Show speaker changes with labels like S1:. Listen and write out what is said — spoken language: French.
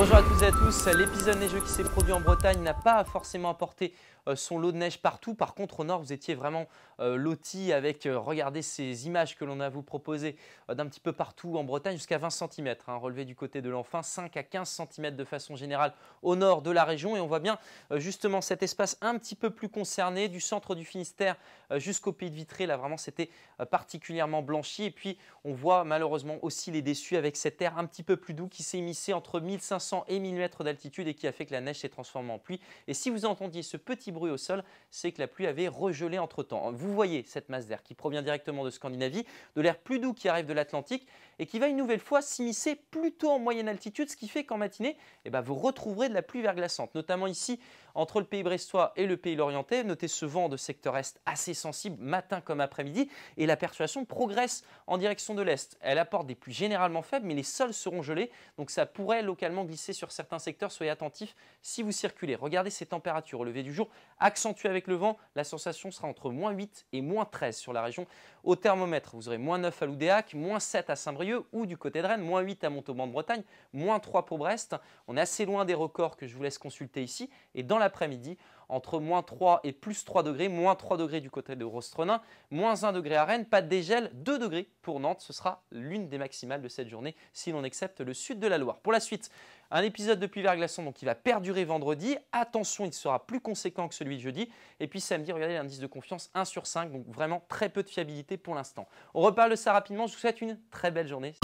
S1: Bonjour à toutes et à tous. L'épisode neigeux qui s'est produit en Bretagne n'a pas forcément apporté euh, son lot de neige partout. Par contre, au nord, vous étiez vraiment euh, lotis avec, euh, regardez ces images que l'on a vous proposées d'un petit peu partout en Bretagne, jusqu'à 20 cm, hein, relevé du côté de l'enfin, 5 à 15 cm de façon générale au nord de la région. Et on voit bien justement cet espace un petit peu plus concerné, du centre du Finistère jusqu'au Pays de Vitré. Là, vraiment, c'était particulièrement blanchi. Et puis, on voit malheureusement aussi les déçus avec cet air un petit peu plus doux qui s'est immiscé entre 1500 et 1000 mètres d'altitude et qui a fait que la neige s'est transformée en pluie. Et si vous entendiez ce petit bruit au sol, c'est que la pluie avait regelé entre-temps. Vous voyez cette masse d'air qui provient directement de Scandinavie, de l'air plus doux qui arrive de l'Atlantique et qui va une nouvelle fois s'immiscer plutôt en moyenne altitude, ce qui fait qu'en matinée, eh ben, vous retrouverez de la pluie verglaçante, notamment ici entre le pays brestois et le pays lorientais. Notez ce vent de secteur est assez sensible matin comme après-midi et la persuasion progresse en direction de l'est. Elle apporte des pluies généralement faibles mais les sols seront gelés donc ça pourrait localement glisser sur certains secteurs. Soyez attentifs si vous circulez. Regardez ces températures au lever du jour accentuées avec le vent. La sensation sera entre moins 8 et moins 13 sur la région. Au thermomètre, vous aurez moins 9 à Loudéac, moins 7 à Saint-Brieuc ou du côté de Rennes, moins 8 à Montauban de Bretagne, moins 3 pour Brest. On est assez loin des records que je vous laisse consulter ici et dans l'après-midi entre moins 3 et plus 3 degrés, moins 3 degrés du côté de Rostronin, moins 1 degré à Rennes, pas de dégel, 2 degrés pour Nantes, ce sera l'une des maximales de cette journée si l'on accepte le sud de la Loire. Pour la suite, un épisode de pluie verglaçon donc qui va perdurer vendredi. Attention, il sera plus conséquent que celui de jeudi. Et puis samedi, regardez l'indice de confiance 1 sur 5, donc vraiment très peu de fiabilité pour l'instant. On reparle de ça rapidement, je vous souhaite une très belle journée.